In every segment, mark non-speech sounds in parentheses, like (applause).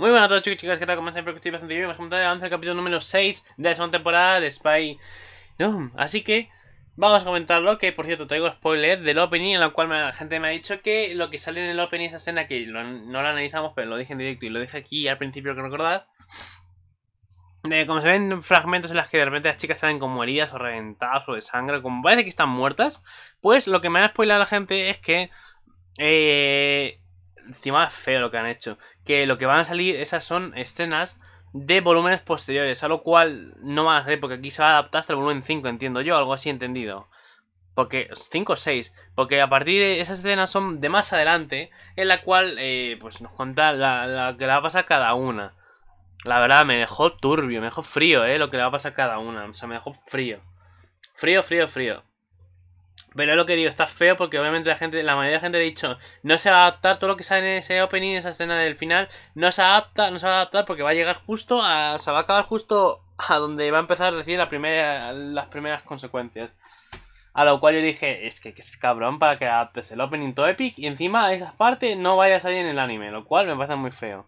Muy buenas a todos chicos y chicas, ¿qué tal? Como siempre, que estoy bastante bien. Vamos a comentar el capítulo número 6 de la segunda temporada de Spy No, Así que vamos a comentarlo, que por cierto traigo spoiler del opening, en la cual la gente me ha dicho que lo que sale en el opening, esa escena que no la analizamos, pero lo dije en directo y lo dije aquí al principio, que recordar. De, como se ven fragmentos en las que de repente las chicas salen como heridas o reventadas o de sangre, como parece que están muertas, pues lo que me ha spoilado la gente es que... Eh, encima feo lo que han hecho. Que lo que van a salir, esas son escenas de volúmenes posteriores, a lo cual no más a porque aquí se va a adaptar hasta el volumen 5, entiendo yo, algo así entendido. Porque 5 o 6, porque a partir de esas escenas son de más adelante, en la cual eh, pues nos cuenta la, que le va a pasar cada una. La verdad, me dejó turbio, me dejó frío, eh, lo que le va a pasar cada una. O sea, me dejó frío. Frío, frío, frío. Pero es lo que digo, está feo porque obviamente la gente, la mayoría de gente ha dicho, no se va a adaptar todo lo que sale en ese opening, esa escena del final, no se adapta, no se va a adaptar porque va a llegar justo a. va a acabar justo a donde va a empezar a decir la primera, las primeras consecuencias. A lo cual yo dije, es que, es cabrón para que adaptes el opening to Epic y encima esa parte no vaya a salir en el anime, lo cual me parece muy feo.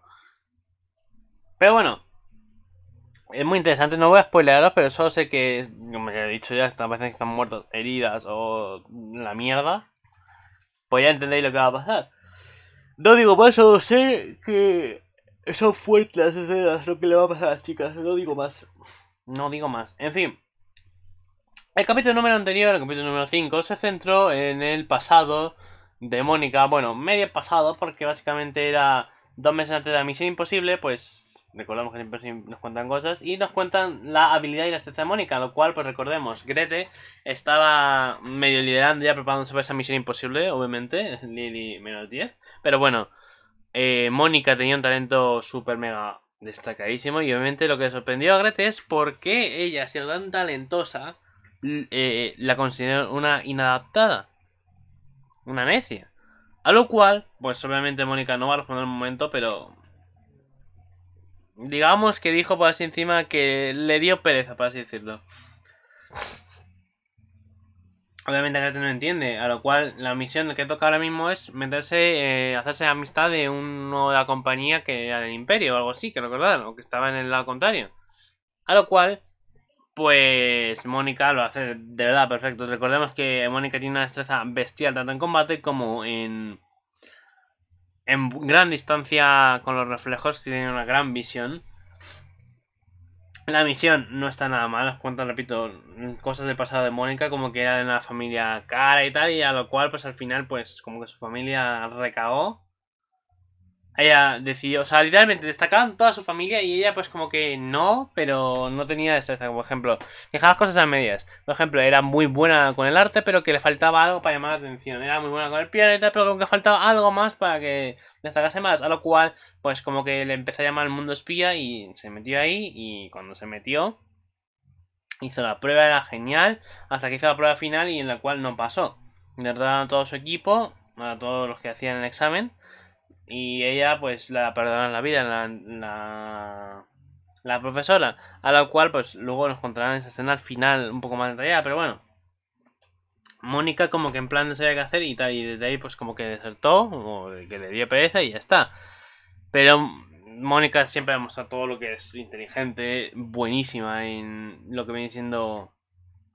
Pero bueno, es muy interesante, no voy a spoilearos, pero solo sé que, como ya he dicho ya, parece que están muertos, heridas o la mierda. Pues ya entendéis lo que va a pasar. No digo más, solo sé que son fuertes las escenas, lo que le va a pasar a las chicas, no digo más. No digo más. En fin. El capítulo número anterior, el capítulo número 5, se centró en el pasado de Mónica. Bueno, medio pasado, porque básicamente era dos meses antes de la misión imposible, pues recordamos que siempre nos cuentan cosas y nos cuentan la habilidad y la estrella de Mónica, lo cual, pues recordemos, Grete estaba medio liderando ya preparándose para esa misión imposible, obviamente, Lily menos 10, pero bueno, eh, Mónica tenía un talento super mega destacadísimo y obviamente lo que sorprendió a Grete es por qué ella, siendo tan talentosa, eh, la consideró una inadaptada, una necia. A lo cual, pues obviamente Mónica no va a responder en un momento, pero digamos que dijo por así encima que le dio pereza, por así decirlo. Obviamente que no entiende, a lo cual la misión que toca ahora mismo es meterse, eh, hacerse amistad de uno de la compañía que era del Imperio o algo así, que recordar, o que estaba en el lado contrario. A lo cual, pues Mónica lo hace de verdad perfecto. Recordemos que Mónica tiene una destreza bestial tanto en combate como en, en gran distancia con los reflejos, tiene una gran visión. La misión no está nada mal, os cuento, repito, cosas del pasado de Mónica, como que era de una familia cara y tal, y a lo cual, pues al final, pues como que su familia recaó ella decidió, o sea, literalmente destacaban toda su familia y ella pues como que no, pero no tenía destreza por ejemplo, dejaba las cosas a medias. Por ejemplo, era muy buena con el arte, pero que le faltaba algo para llamar la atención. Era muy buena con el piano pero como que faltaba algo más para que destacase más. A lo cual, pues como que le empezó a llamar el mundo espía y se metió ahí y cuando se metió, hizo la prueba, era genial, hasta que hizo la prueba final y en la cual no pasó. verdad a todo su equipo, a todos los que hacían el examen y ella pues la perdonan la vida, la, la, profesora, a la cual pues luego nos contarán esa escena al final un poco más detallada, pero bueno. Mónica como que en plan no sabía qué hacer y tal, y desde ahí pues como que desertó, o que le dio pereza y ya está. Pero Mónica siempre ha mostrado todo lo que es inteligente, buenísima en lo que viene siendo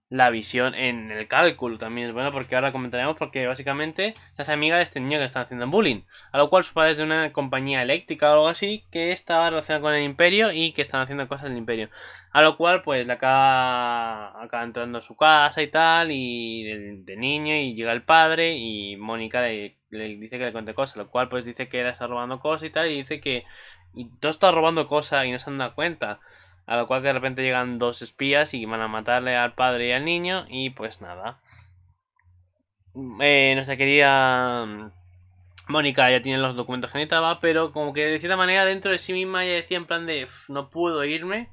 la visión en el cálculo también es bueno porque ahora comentaremos porque básicamente se hace amiga de este niño que están haciendo bullying, a lo cual su padre es de una compañía eléctrica o algo así que estaba relacionada con el imperio y que están haciendo cosas del imperio, a lo cual pues le acaba, acaba entrando a su casa y tal y de, niño y llega el padre y Mónica le, dice que le cuente cosas, lo cual pues dice que él está robando cosas y tal y dice que y todo está robando cosas y no se han dado cuenta a lo cual de repente llegan dos espías y van a matarle al padre y al niño y pues nada. Eh, se quería... Mm, Mónica ya tiene los documentos que necesitaba, pero como que de cierta manera dentro de sí misma ya decía en plan de no puedo irme,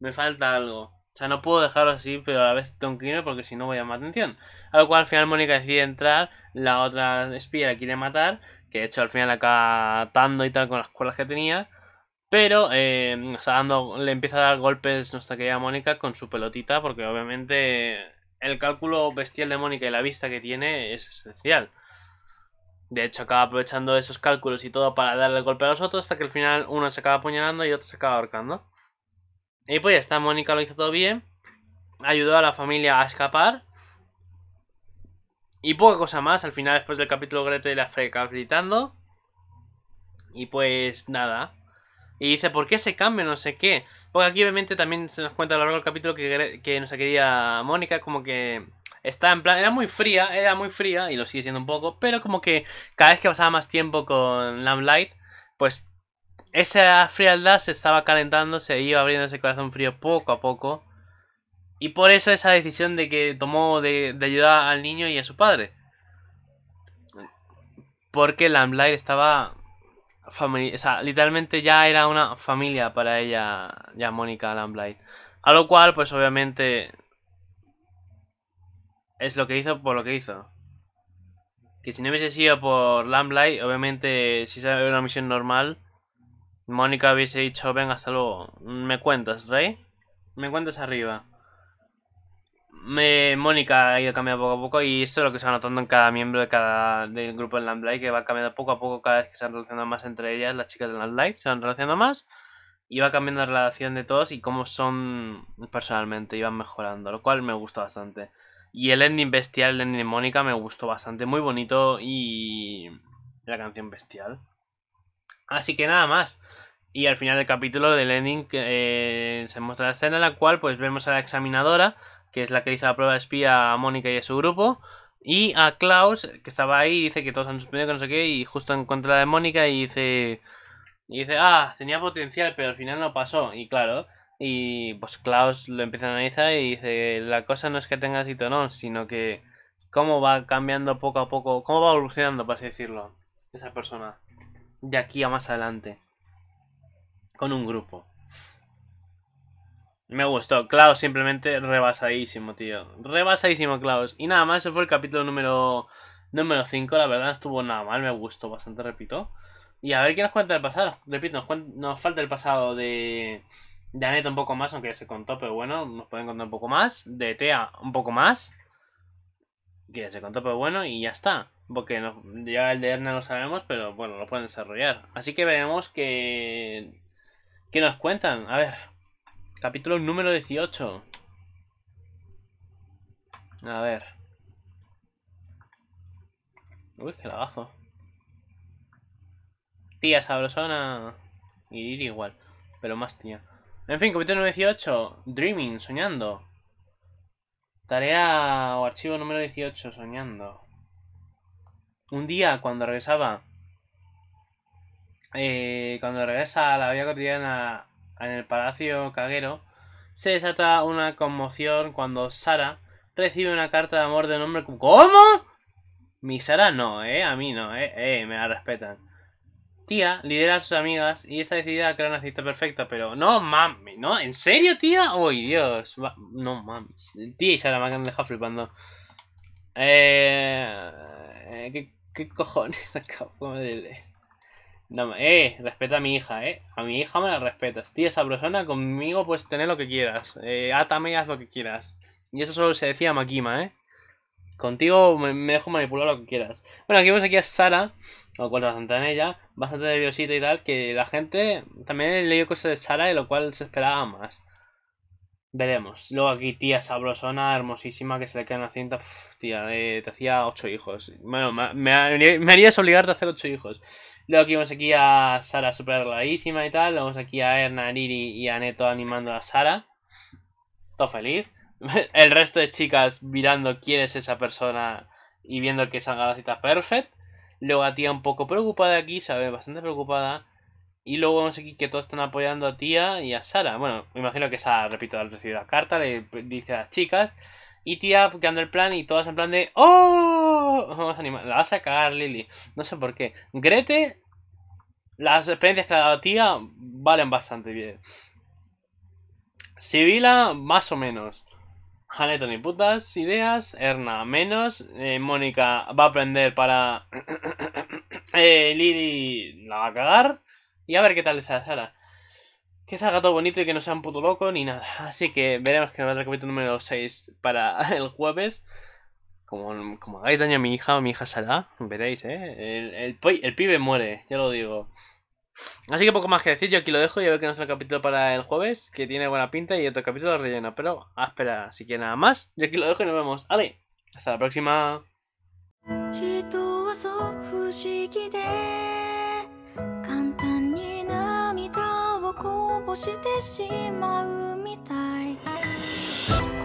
me falta algo. O sea, no puedo dejarlo así, pero a la vez tengo que irme porque si no voy a llamar atención. A lo cual al final Mónica decide entrar, la otra espía la quiere matar, que de hecho al final acá atando y tal con las cuerdas que tenía. Pero eh, dando, le empieza a dar golpes nuestra querida Mónica con su pelotita, porque obviamente el cálculo bestial de Mónica y la vista que tiene es esencial. De hecho, acaba aprovechando esos cálculos y todo para darle el golpe a los otros, hasta que al final uno se acaba apuñalando y otro se acaba ahorcando. Y pues ya está, Mónica lo hizo todo bien. Ayudó a la familia a escapar. Y poca cosa más, al final después del capítulo Grete la freca gritando. Y pues nada, y dice, ¿por qué se cambia? No sé qué. Porque aquí obviamente también se nos cuenta a lo largo del capítulo que, que nos quería Mónica, como que estaba en plan, era muy fría, era muy fría, y lo sigue siendo un poco, pero como que cada vez que pasaba más tiempo con Lamblight, pues esa frialdad se estaba calentando, se iba abriendo ese corazón frío poco a poco. Y por eso esa decisión de que tomó de, de ayudar al niño y a su padre. Porque Lamblight estaba o sea, literalmente ya era una familia para ella, ya Mónica Lamblight. A lo cual, pues obviamente es lo que hizo por lo que hizo. Que si no hubiese sido por Lamblight, obviamente si se una misión normal, Mónica hubiese dicho, venga, hasta luego, me cuentas, Rey, me cuentas arriba. Mónica ha ido cambiando poco a poco y esto es lo que se va notando en cada miembro de cada, del grupo Land Light, que va cambiando poco a poco cada vez que se van relacionando más entre ellas, las chicas de live se van relacionando más y va cambiando la relación de todos y cómo son personalmente, iban mejorando, lo cual me gustó bastante. Y el ending bestial, el ending de Mónica, me gustó bastante, muy bonito y la canción bestial. Así que nada más. Y al final del capítulo del ending eh, se muestra la escena en la cual pues vemos a la examinadora que es la que hizo la prueba de espía a Mónica y a su grupo. Y a Klaus, que estaba ahí, dice que todos han suspendido, que no sé qué, y justo en contra de Mónica y dice... Y dice, ah, tenía potencial, pero al final no pasó. Y claro, y pues Klaus lo empieza a analizar y dice, la cosa no es que tenga éxito, no, sino que cómo va cambiando poco a poco, cómo va evolucionando, por así decirlo, esa persona. De aquí a más adelante. Con un grupo. Me gustó. Klaus simplemente rebasadísimo, tío. Rebasadísimo, Klaus. Y nada más, ese fue el capítulo número número 5. La verdad, estuvo nada mal. Me gustó bastante, repito. Y a ver qué nos cuenta el pasado. Repito, nos, falta el pasado de... De Aneta un poco más, aunque ya se contó, pero bueno, nos pueden contar un poco más. De Tea un poco más. Que ya se contó, pero bueno, y ya está. Porque no, ya el de Erna lo sabemos, pero bueno, lo pueden desarrollar. Así que veremos que... ¿Qué nos cuentan? A ver, Capítulo número 18. A ver. Uy, qué lagazo. Tía sabrosona. ir, igual, pero más tía. En fin, capítulo número 18. Dreaming, soñando. Tarea o archivo número 18, soñando. Un día cuando regresaba... Eh, cuando regresa a la vida cotidiana en el Palacio Caguero, se desata una conmoción cuando Sara recibe una carta de amor de un hombre... ¿Cómo? Mi Sara no, eh, a mí no, eh, eh, me la respetan. Tía lidera a sus amigas y está decidida a crear una cita perfecta, pero no mami, ¿no? ¿En serio, tía? ¡Uy, Dios! no mami. Tía y Sara me han dejado flipando. Eh, eh. ¿Qué, qué cojones (laughs) acabo de no, eh, respeta a mi hija, eh. A mi hija me la respetas. Tío, esa persona conmigo puedes tener lo que quieras. Eh, y haz lo que quieras. Y eso solo se decía a Makima, eh. Contigo me, dejo manipular lo que quieras. Bueno, aquí vemos aquí a Sara, lo cual bastante en ella, bastante nerviosita y tal, que la gente también leyó cosas de Sara, de lo cual se esperaba más. Veremos. Luego aquí tía sabrosona, hermosísima, que se le en una cinta. tía, eh, te hacía ocho hijos. Bueno, me, me, harías obligarte a hacer ocho hijos. Luego aquí vemos aquí a Sara super y tal. vamos aquí a Erna, Niri y a Neto animando a Sara. Todo feliz. (laughs) El resto de chicas mirando quién es esa persona y viendo que salga la cita perfect. Luego a tía un poco preocupada aquí, sabe, bastante preocupada y luego vemos aquí que todos están apoyando a Tía y a Sara. Bueno, me imagino que Sara, repito, al recibir la carta le dice a las chicas. Y Tía quedando el plan y todas en plan de ¡Oh! La vas a cagar, Lily. No sé por qué. Grete, las experiencias que ha dado Tía valen bastante bien. Sibila, más o menos. Janet, ni putas ideas. Erna, menos. Eh, Mónica va a aprender para... (coughs) eh, Lily la va a cagar. Y a ver qué tal esa Sara Que salga todo bonito y que no sea un puto loco ni nada. Así que veremos que nos dar el capítulo número 6 para (laughs) el jueves. Como, como hagáis daño a mi hija o mi hija Sara, veréis, ¿eh? El, el, pibe muere, ya lo digo. Así que poco más que decir, yo aquí lo dejo y a ver qué nos el capítulo para el jueves, que tiene buena pinta y otro capítulo relleno. Pero, a espera, así que nada más, yo aquí lo dejo y nos vemos. ¡Ale! ¡Hasta la próxima! してしまうみたい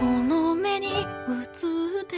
この目に映って